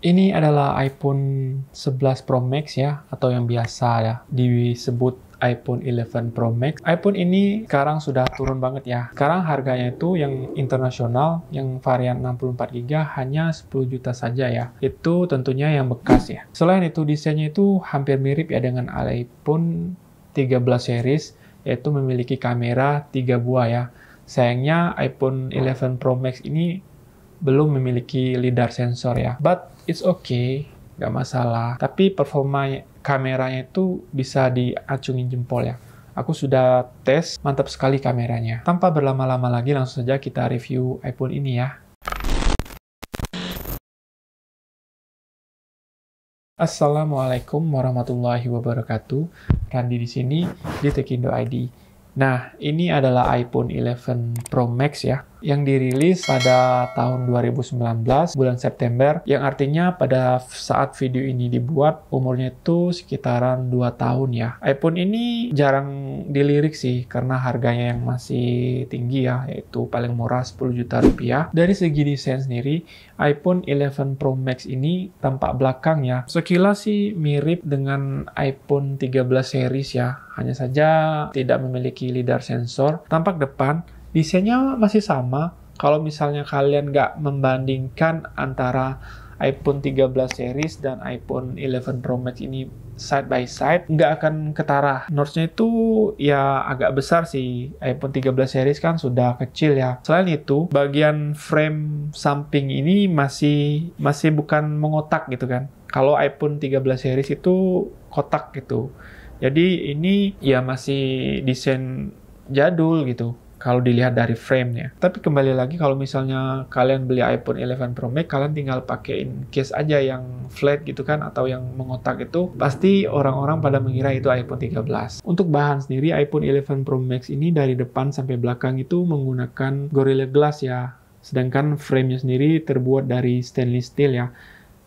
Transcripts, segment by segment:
Ini adalah iPhone 11 Pro Max ya, atau yang biasa ya, disebut iPhone 11 Pro Max. iPhone ini sekarang sudah turun banget ya. Sekarang harganya itu yang internasional, yang varian 64GB hanya 10 juta saja ya. Itu tentunya yang bekas ya. Selain itu desainnya itu hampir mirip ya dengan iPhone 13 series, yaitu memiliki kamera 3 buah ya. Sayangnya iPhone 11 Pro Max ini belum memiliki lidar sensor ya. But it's okay, nggak masalah. Tapi performa kameranya itu bisa diacungin jempol ya. Aku sudah tes, mantap sekali kameranya. Tanpa berlama-lama lagi, langsung saja kita review iPhone ini ya. Assalamualaikum warahmatullahi wabarakatuh. Randi di sini di Tekindo ID. Nah, ini adalah iPhone 11 Pro Max ya yang dirilis pada tahun 2019 bulan September yang artinya pada saat video ini dibuat umurnya itu sekitaran 2 tahun ya. iPhone ini jarang dilirik sih karena harganya yang masih tinggi ya yaitu paling murah 10 juta rupiah. Dari segi desain sendiri iPhone 11 Pro Max ini tampak belakang ya sekilas sih mirip dengan iPhone 13 series ya hanya saja tidak memiliki lidar sensor. Tampak depan desainnya masih sama. Kalau misalnya kalian nggak membandingkan antara iPhone 13 series dan iPhone 11 Pro Max ini side by side nggak akan ketara notch-nya itu ya agak besar sih iPhone 13 series kan sudah kecil ya selain itu bagian frame samping ini masih masih bukan mengotak gitu kan kalau iPhone 13 series itu kotak gitu jadi ini ya masih desain jadul gitu kalau dilihat dari framenya. Tapi kembali lagi kalau misalnya kalian beli iPhone 11 Pro Max, kalian tinggal pakein case aja yang flat gitu kan atau yang mengotak itu, pasti orang-orang pada mengira itu iPhone 13. Untuk bahan sendiri, iPhone 11 Pro Max ini dari depan sampai belakang itu menggunakan Gorilla Glass ya. Sedangkan framenya sendiri terbuat dari stainless steel ya.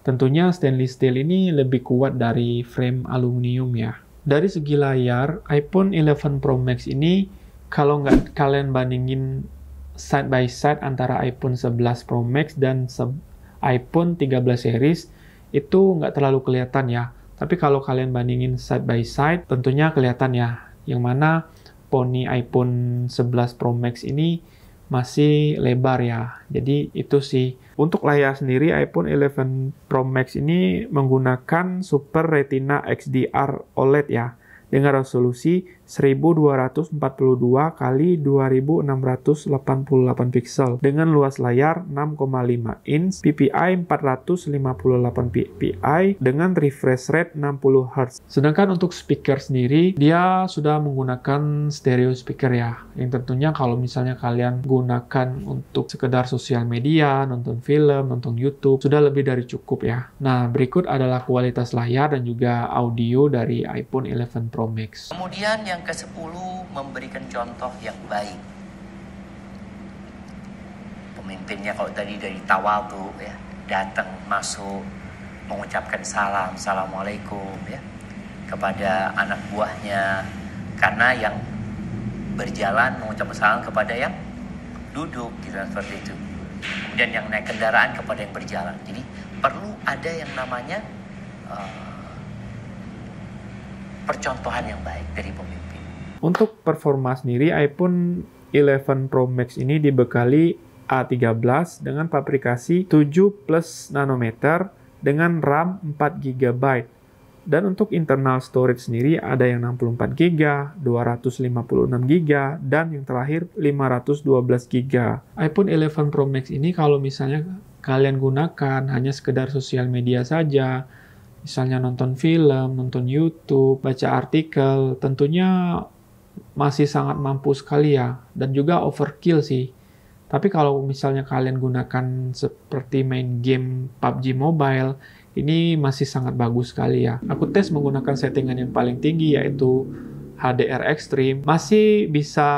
Tentunya stainless steel ini lebih kuat dari frame aluminium ya. Dari segi layar, iPhone 11 Pro Max ini kalau nggak kalian bandingin side by side antara iPhone 11 Pro Max dan iPhone 13 series itu nggak terlalu kelihatan ya. Tapi kalau kalian bandingin side by side tentunya kelihatan ya. Yang mana poni iPhone 11 Pro Max ini masih lebar ya. Jadi itu sih. Untuk layar sendiri iPhone 11 Pro Max ini menggunakan Super Retina XDR OLED ya dengan resolusi 1242 kali 2688 pixel dengan luas layar 6,5 inch, PPI 458 ppi dengan refresh rate 60 Hz. Sedangkan untuk speaker sendiri dia sudah menggunakan stereo speaker ya. Yang tentunya kalau misalnya kalian gunakan untuk sekedar sosial media, nonton film, nonton YouTube sudah lebih dari cukup ya. Nah, berikut adalah kualitas layar dan juga audio dari iPhone 11 Pro Max. Kemudian yang yang ke-10 memberikan contoh yang baik. Pemimpinnya kalau tadi dari tawadu ya, datang masuk mengucapkan salam, assalamualaikum ya kepada anak buahnya karena yang berjalan mengucapkan salam kepada yang duduk gitu seperti itu. Kemudian yang naik kendaraan kepada yang berjalan. Jadi perlu ada yang namanya uh, percontohan yang baik dari pemimpin. Untuk performa sendiri, iPhone 11 Pro Max ini dibekali A13 dengan pabrikasi 7 plus nanometer dengan RAM 4 GB. Dan untuk internal storage sendiri ada yang 64 GB, 256 GB, dan yang terakhir 512 GB. iPhone 11 Pro Max ini kalau misalnya kalian gunakan hanya sekedar sosial media saja, misalnya nonton film, nonton YouTube, baca artikel, tentunya masih sangat mampu sekali ya dan juga overkill sih. Tapi kalau misalnya kalian gunakan seperti main game PUBG Mobile, ini masih sangat bagus sekali ya. Aku tes menggunakan settingan yang paling tinggi yaitu HDR Extreme masih bisa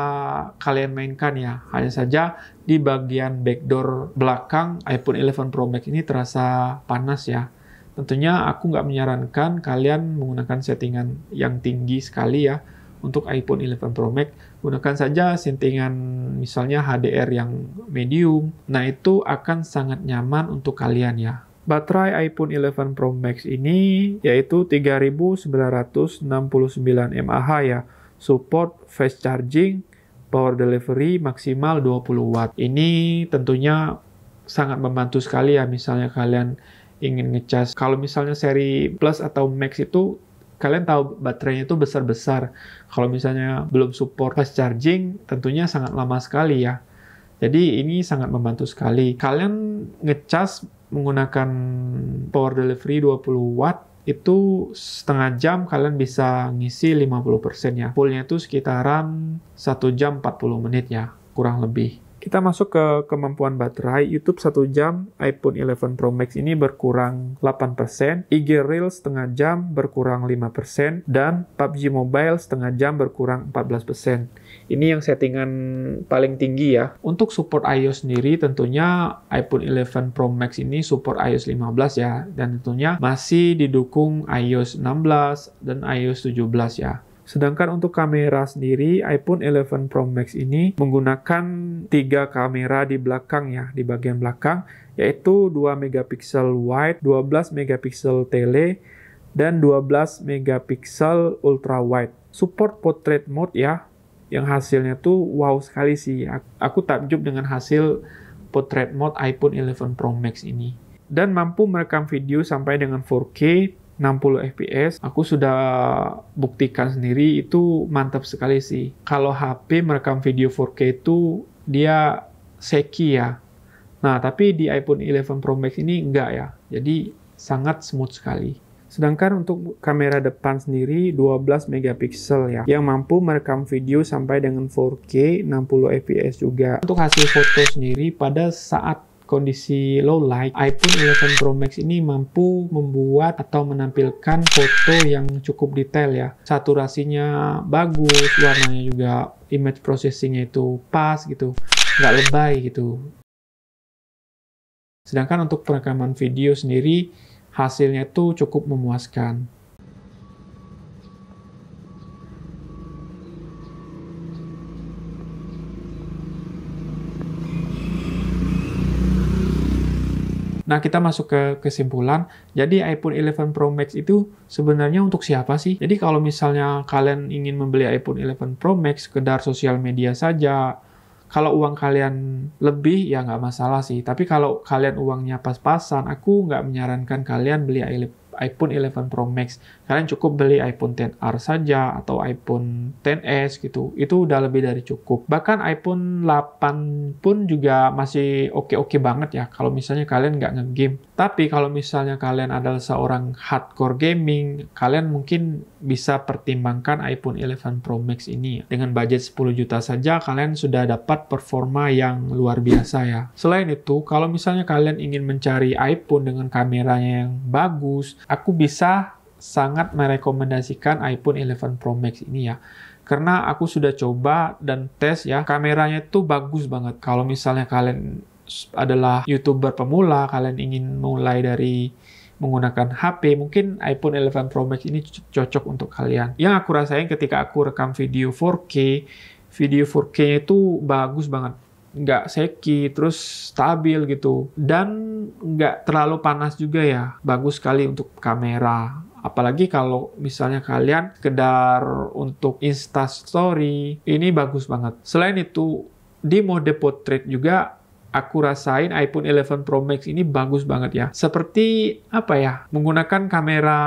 kalian mainkan ya. Hanya saja di bagian backdoor belakang iPhone 11 Pro Max ini terasa panas ya. Tentunya aku nggak menyarankan kalian menggunakan settingan yang tinggi sekali ya untuk iPhone 11 Pro Max, gunakan saja settingan misalnya HDR yang medium. Nah, itu akan sangat nyaman untuk kalian ya. Baterai iPhone 11 Pro Max ini yaitu 3969 mAh ya. Support fast charging, power delivery maksimal 20 watt. Ini tentunya sangat membantu sekali ya misalnya kalian ingin ngecas. Kalau misalnya seri Plus atau Max itu kalian tahu baterainya itu besar-besar. Kalau misalnya belum support fast charging, tentunya sangat lama sekali ya. Jadi ini sangat membantu sekali. Kalian ngecas menggunakan power delivery 20 watt itu setengah jam kalian bisa ngisi 50% ya. Fullnya itu sekitaran 1 jam 40 menit ya, kurang lebih. Kita masuk ke kemampuan baterai. YouTube 1 jam, iPhone 11 Pro Max ini berkurang 8%, IG Reels setengah jam berkurang 5%, dan PUBG Mobile setengah jam berkurang 14%. Ini yang settingan paling tinggi ya. Untuk support iOS sendiri tentunya iPhone 11 Pro Max ini support iOS 15 ya, dan tentunya masih didukung iOS 16 dan iOS 17 ya. Sedangkan untuk kamera sendiri, iPhone 11 Pro Max ini menggunakan tiga kamera di belakang ya, di bagian belakang, yaitu 2 megapiksel wide, 12 megapiksel tele, dan 12 megapiksel ultra wide. Support portrait mode ya, yang hasilnya tuh wow sekali sih. Aku takjub dengan hasil portrait mode iPhone 11 Pro Max ini. Dan mampu merekam video sampai dengan 4K 60 fps aku sudah buktikan sendiri itu mantap sekali sih kalau HP merekam video 4K itu dia seki ya nah tapi di iPhone 11 Pro Max ini enggak ya jadi sangat smooth sekali Sedangkan untuk kamera depan sendiri 12 megapiksel ya, yang mampu merekam video sampai dengan 4K 60 fps juga. Untuk hasil foto sendiri pada saat kondisi low light, iPhone 11 Pro Max ini mampu membuat atau menampilkan foto yang cukup detail ya. Saturasinya bagus, warnanya juga image processingnya itu pas gitu, nggak lebay gitu. Sedangkan untuk perekaman video sendiri, hasilnya itu cukup memuaskan. Nah, kita masuk ke kesimpulan. Jadi iPhone 11 Pro Max itu sebenarnya untuk siapa sih? Jadi kalau misalnya kalian ingin membeli iPhone 11 Pro Max sekedar sosial media saja, kalau uang kalian lebih ya nggak masalah sih. Tapi kalau kalian uangnya pas-pasan, aku nggak menyarankan kalian beli iPhone 11 Pro Max kalian cukup beli iPhone XR saja atau iPhone XS gitu. Itu udah lebih dari cukup. Bahkan iPhone 8 pun juga masih oke-oke banget ya kalau misalnya kalian nggak ngegame. Tapi kalau misalnya kalian adalah seorang hardcore gaming, kalian mungkin bisa pertimbangkan iPhone 11 Pro Max ini. Dengan budget 10 juta saja kalian sudah dapat performa yang luar biasa ya. Selain itu, kalau misalnya kalian ingin mencari iPhone dengan kameranya yang bagus, aku bisa sangat merekomendasikan iPhone 11 Pro Max ini ya. Karena aku sudah coba dan tes ya, kameranya itu bagus banget. Kalau misalnya kalian adalah YouTuber pemula, kalian ingin mulai dari menggunakan HP, mungkin iPhone 11 Pro Max ini cocok untuk kalian. Yang aku rasain ketika aku rekam video 4K, video 4K-nya itu bagus banget. Nggak seki, terus stabil gitu. Dan nggak terlalu panas juga ya. Bagus sekali untuk kamera. Apalagi kalau misalnya kalian sekedar untuk Insta Story, ini bagus banget. Selain itu, di mode portrait juga aku rasain iPhone 11 Pro Max ini bagus banget ya. Seperti apa ya? Menggunakan kamera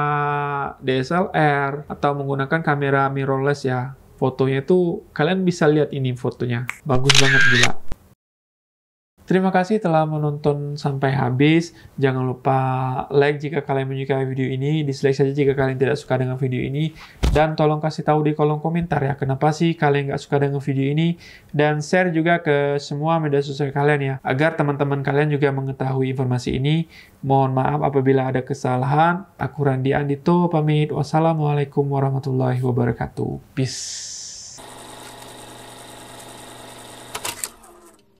DSLR atau menggunakan kamera mirrorless ya. Fotonya itu kalian bisa lihat ini fotonya. Bagus banget juga. Terima kasih telah menonton sampai habis. Jangan lupa like jika kalian menyukai video ini, dislike saja jika kalian tidak suka dengan video ini, dan tolong kasih tahu di kolom komentar ya kenapa sih kalian nggak suka dengan video ini, dan share juga ke semua media sosial kalian ya, agar teman-teman kalian juga mengetahui informasi ini. Mohon maaf apabila ada kesalahan. Aku Randi Andito, pamit. Wassalamualaikum warahmatullahi wabarakatuh. Peace.